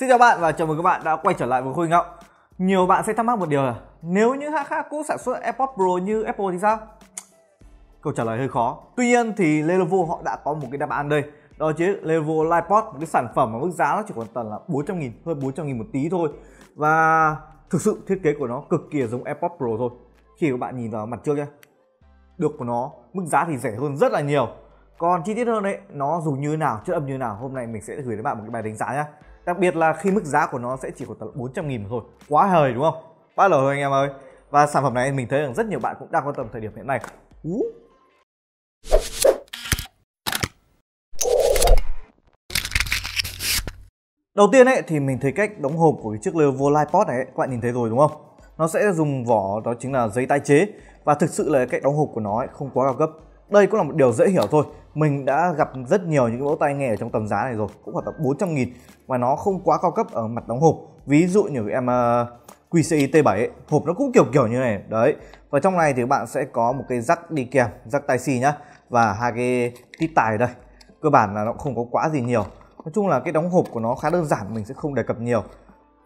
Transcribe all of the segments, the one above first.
Xin chào bạn và chào mừng các bạn đã quay trở lại với Khôi ngọc Nhiều bạn sẽ thắc mắc một điều là Nếu những hãng khác cũng sản xuất AirPods Pro như Apple thì sao? Câu trả lời hơi khó Tuy nhiên thì Lenovo họ đã có một cái đáp án đây Đó chính là Lenovo Lightpod Một cái sản phẩm mà mức giá nó chỉ còn tầm là 400 nghìn Hơn 400 nghìn một tí thôi Và thực sự thiết kế của nó cực kỳ giống AirPods Pro thôi Khi các bạn nhìn vào mặt trước nhé Được của nó mức giá thì rẻ hơn rất là nhiều còn chi tiết hơn đấy nó dùng như thế nào chất âm như thế nào hôm nay mình sẽ gửi đến bạn một cái bài đánh giá nhé đặc biệt là khi mức giá của nó sẽ chỉ có tầm 400 nghìn thôi quá hời đúng không quá lời anh em ơi và sản phẩm này mình thấy rằng rất nhiều bạn cũng đang quan tâm thời điểm hiện nay Ú. Đầu tiên ấy, thì mình thấy cách đóng hộp của cái chiếc Lenovo Lightpod này ấy, các bạn nhìn thấy rồi đúng không? Nó sẽ dùng vỏ đó chính là giấy tái chế và thực sự là cách đóng hộp của nó ấy, không quá cao cấp. Đây cũng là một điều dễ hiểu thôi mình đã gặp rất nhiều những mẫu tai nghe ở trong tầm giá này rồi cũng khoảng tầm 400 nghìn mà nó không quá cao cấp ở mặt đóng hộp ví dụ như em uh, ờ, QCI T7 ấy, hộp nó cũng kiểu kiểu như này đấy và trong này thì bạn sẽ có một cái rắc đi kèm rắc tai xì nhá và hai cái tít tài đây cơ bản là nó không có quá gì nhiều nói chung là cái đóng hộp của nó khá đơn giản mình sẽ không đề cập nhiều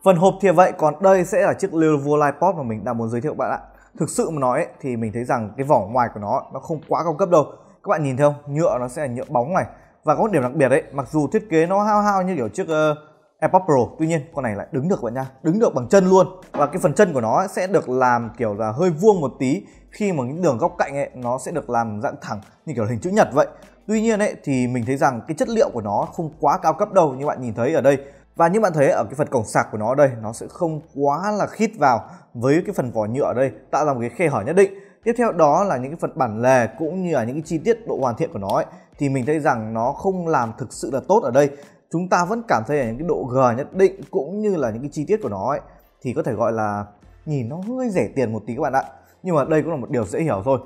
phần hộp thì vậy còn đây sẽ là chiếc Lenovo Lightpod mà mình đang muốn giới thiệu bạn ạ thực sự mà nói ấy, thì mình thấy rằng cái vỏ ngoài của nó nó không quá cao cấp đâu các bạn nhìn thấy không nhựa nó sẽ là nhựa bóng này và có một điểm đặc biệt đấy mặc dù thiết kế nó hao hao như kiểu chiếc uh, AirPods Pro tuy nhiên con này lại đứng được bạn nha đứng được bằng chân luôn và cái phần chân của nó sẽ được làm kiểu là hơi vuông một tí khi mà những đường góc cạnh ấy nó sẽ được làm dạng thẳng như kiểu hình chữ nhật vậy tuy nhiên ấy thì mình thấy rằng cái chất liệu của nó không quá cao cấp đâu như bạn nhìn thấy ở đây và như bạn thấy ở cái phần cổng sạc của nó đây nó sẽ không quá là khít vào với cái phần vỏ nhựa ở đây tạo ra một cái khe hở nhất định tiếp theo đó là những cái phần bản lề cũng như là những cái chi tiết độ hoàn thiện của nó ấy, thì mình thấy rằng nó không làm thực sự là tốt ở đây chúng ta vẫn cảm thấy là những cái độ g nhất định cũng như là những cái chi tiết của nó ấy, thì có thể gọi là nhìn nó hơi rẻ tiền một tí các bạn ạ nhưng mà đây cũng là một điều dễ hiểu thôi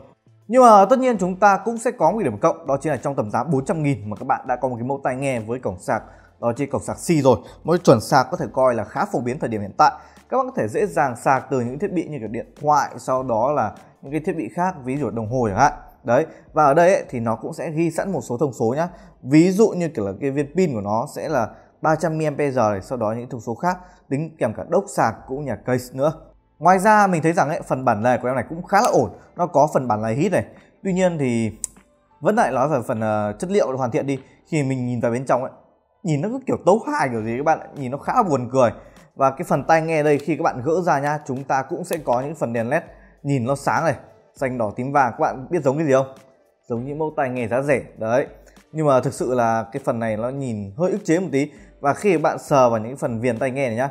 nhưng mà tất nhiên chúng ta cũng sẽ có một điểm cộng đó chính là trong tầm giá 400 nghìn mà các bạn đã có một cái mẫu tai nghe với cổng sạc đó chính cổng sạc C rồi mỗi chuẩn sạc có thể coi là khá phổ biến thời điểm hiện tại các bạn có thể dễ dàng sạc từ những thiết bị như kiểu điện thoại sau đó là những cái thiết bị khác ví dụ đồng hồ chẳng hạn đấy và ở đây ấy, thì nó cũng sẽ ghi sẵn một số thông số nhá ví dụ như kiểu là cái viên pin của nó sẽ là 300 mAh này, sau đó những thông số khác tính kèm cả đốc sạc cũng như là case nữa ngoài ra mình thấy rằng ấy, phần bản lề của em này cũng khá là ổn nó có phần bản lề hít này tuy nhiên thì vẫn lại nói về phần uh, chất liệu hoàn thiện đi khi mình nhìn vào bên trong ấy nhìn nó cứ kiểu tấu hài kiểu gì các bạn ạ nhìn nó khá là buồn cười và cái phần tai nghe đây khi các bạn gỡ ra nhá chúng ta cũng sẽ có những phần đèn led nhìn nó sáng này xanh đỏ tím vàng các bạn biết giống cái gì không giống những mẫu tai nghe giá rẻ đấy nhưng mà thực sự là cái phần này nó nhìn hơi ức chế một tí và khi bạn sờ vào những phần viền tai nghe này nhá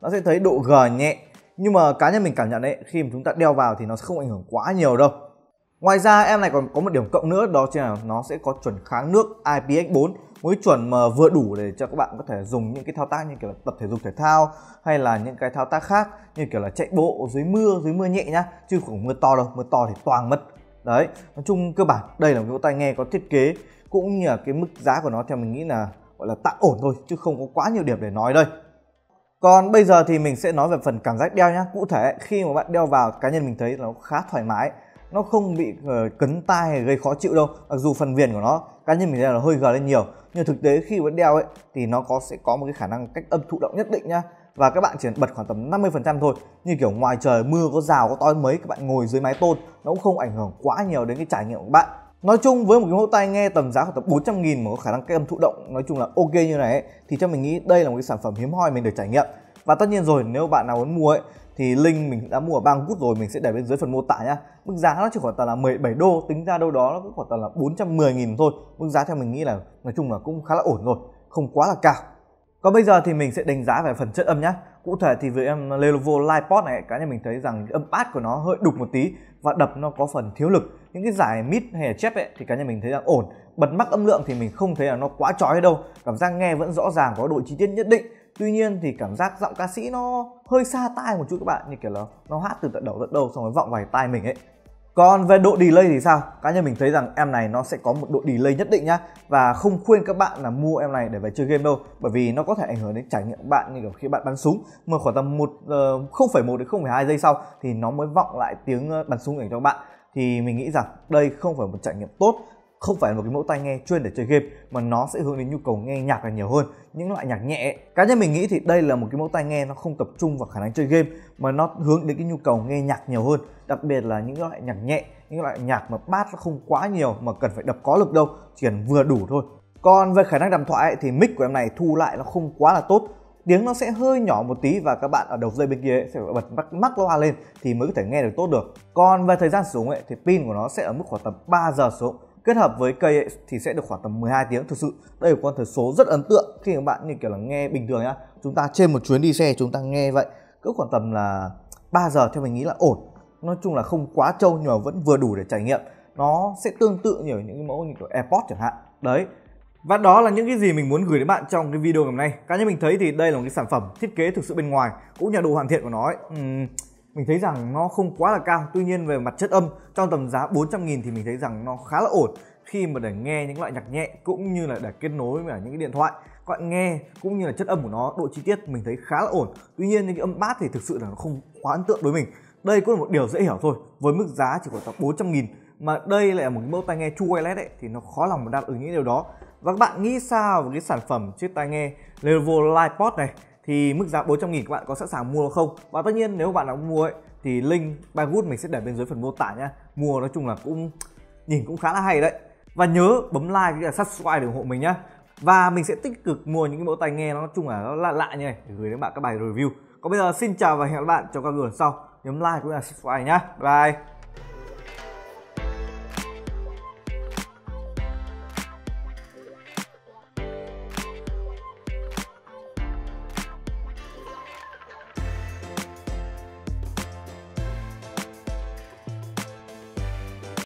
nó sẽ thấy độ gờ nhẹ nhưng mà cá nhân mình cảm nhận đấy khi mà chúng ta đeo vào thì nó sẽ không ảnh hưởng quá nhiều đâu ngoài ra em này còn có một điểm cộng nữa đó chính là nó sẽ có chuẩn kháng nước IPX4 một chuẩn mà vừa đủ để cho các bạn có thể dùng những cái thao tác như kiểu là tập thể dục thể thao hay là những cái thao tác khác như kiểu là chạy bộ dưới mưa dưới mưa nhẹ nhá chứ không mưa to đâu mưa to thì toàn mất đấy nói chung cơ bản đây là một cái tai nghe có thiết kế cũng như là cái mức giá của nó theo mình nghĩ là gọi là tạm ổn thôi chứ không có quá nhiều điểm để nói đây còn bây giờ thì mình sẽ nói về phần cảm giác đeo nhá cụ thể khi mà bạn đeo vào cá nhân mình thấy nó khá thoải mái nó không bị ờ, cấn tai hay gây khó chịu đâu mặc dù phần viền của nó cá nhân mình thấy là hơi gờ lên nhiều nhưng thực tế khi vẫn đeo ấy thì nó có sẽ có một cái khả năng cách âm thụ động nhất định nhá và các bạn chỉ bật khoảng tầm 50% thôi như kiểu ngoài trời mưa có rào có tối mấy các bạn ngồi dưới mái tôn nó cũng không ảnh hưởng quá nhiều đến cái trải nghiệm của các bạn Nói chung với một cái mẫu tai nghe tầm giá khoảng tầm 400 nghìn mà có khả năng cách âm thụ động nói chung là ok như này ấy, thì cho mình nghĩ đây là một cái sản phẩm hiếm hoi mình được trải nghiệm và tất nhiên rồi nếu bạn nào muốn mua ấy thì link mình đã mua ở bang Good rồi mình sẽ để bên dưới phần mô tả nhá mức giá nó chỉ khoảng tầm là 17 đô tính ra đâu đó nó cũng khoảng tầm là 410 nghìn thôi mức giá theo mình nghĩ là nói chung là cũng khá là ổn rồi không quá là cao còn bây giờ thì mình sẽ đánh giá về phần chất âm nhá cụ thể thì với em Lenovo Lightpod này cá nhân mình thấy rằng âm bass của nó hơi đục một tí và đập nó có phần thiếu lực những cái giải mid hay là chép ấy thì cá nhân mình thấy rằng ổn bật mắc âm lượng thì mình không thấy là nó quá chói đâu cảm giác nghe vẫn rõ ràng có độ chi tiết nhất định tuy nhiên thì cảm giác giọng ca sĩ nó hơi xa tai một chút các bạn như kiểu là nó hát từ tận đầu tận đầu xong rồi vọng vào tai mình ấy còn về độ delay thì sao? Cá nhân mình thấy rằng em này nó sẽ có một độ delay nhất định nhá Và không khuyên các bạn là mua em này để về chơi game đâu Bởi vì nó có thể ảnh hưởng đến trải nghiệm bạn như kiểu khi bạn bắn súng Mà khoảng tầm một ờ, không phẩy một đến không hai giây sau thì nó mới vọng lại tiếng ờ, bắn súng dành cho bạn Thì mình nghĩ rằng đây không phải một trải nghiệm tốt không phải là một cái mẫu tai nghe chuyên để chơi game mà nó sẽ hướng đến nhu cầu nghe nhạc là nhiều hơn những loại nhạc nhẹ cá nhân mình nghĩ thì đây là một cái mẫu tai nghe nó không tập trung vào khả năng chơi game mà nó hướng đến cái nhu cầu nghe nhạc nhiều hơn đặc biệt là những loại nhạc nhẹ những loại nhạc mà bass nó không quá nhiều mà cần phải đập có lực đâu chỉ cần vừa đủ thôi còn về khả năng đàm thoại thì mic của em này thu lại nó không quá là tốt tiếng nó sẽ hơi nhỏ một tí và các bạn ở đầu dây bên kia ấy, sẽ phải bật mắc, mắc loa lên thì mới có thể nghe được tốt được còn về thời gian sử dụng ấy, thì pin của nó sẽ ở mức khoảng tầm 3 giờ sử dụng kết hợp với cây ấy, thì sẽ được khoảng tầm 12 tiếng thực sự đây là con thời số rất ấn tượng khi các bạn như kiểu là nghe bình thường nhá chúng ta trên một chuyến đi xe chúng ta nghe vậy cứ khoảng tầm là 3 giờ theo mình nghĩ là ổn nói chung là không quá trâu nhưng mà vẫn vừa đủ để trải nghiệm nó sẽ tương tự như những mẫu như kiểu airpod chẳng hạn đấy và đó là những cái gì mình muốn gửi đến bạn trong cái video ngày hôm nay cá nhân mình thấy thì đây là một cái sản phẩm thiết kế thực sự bên ngoài cũng nhà độ hoàn thiện của nó ấy. Uhm, mình thấy rằng nó không quá là cao tuy nhiên về mặt chất âm trong tầm giá 400 nghìn thì mình thấy rằng nó khá là ổn khi mà để nghe những loại nhạc nhẹ cũng như là để kết nối với những cái điện thoại các bạn nghe cũng như là chất âm của nó độ chi tiết mình thấy khá là ổn tuy nhiên những cái âm bass thì thực sự là nó không quá ấn tượng đối mình đây cũng là một điều dễ hiểu thôi với mức giá chỉ khoảng tầm 400 nghìn mà đây lại là một mẫu tai nghe True Wireless ấy, thì nó khó lòng mà đáp ứng những điều đó và các bạn nghĩ sao về cái sản phẩm chiếc tai nghe Lenovo Lightpod này thì mức giá 400 000 các bạn có sẵn sàng mua không? Và tất nhiên nếu bạn đã mua ấy thì link Banggood mình sẽ để bên dưới phần mô tả nhá. Mua nói chung là cũng nhìn cũng khá là hay đấy. Và nhớ bấm like cũng là subscribe để ủng hộ mình nhá. Và mình sẽ tích cực mua những cái mẫu tai nghe nó chung là nó lạ lạ như này để gửi đến bạn các bài review. Còn bây giờ xin chào và hẹn gặp lại bạn trong các video sau. Nhấn like cũng như là subscribe nhá. Bye.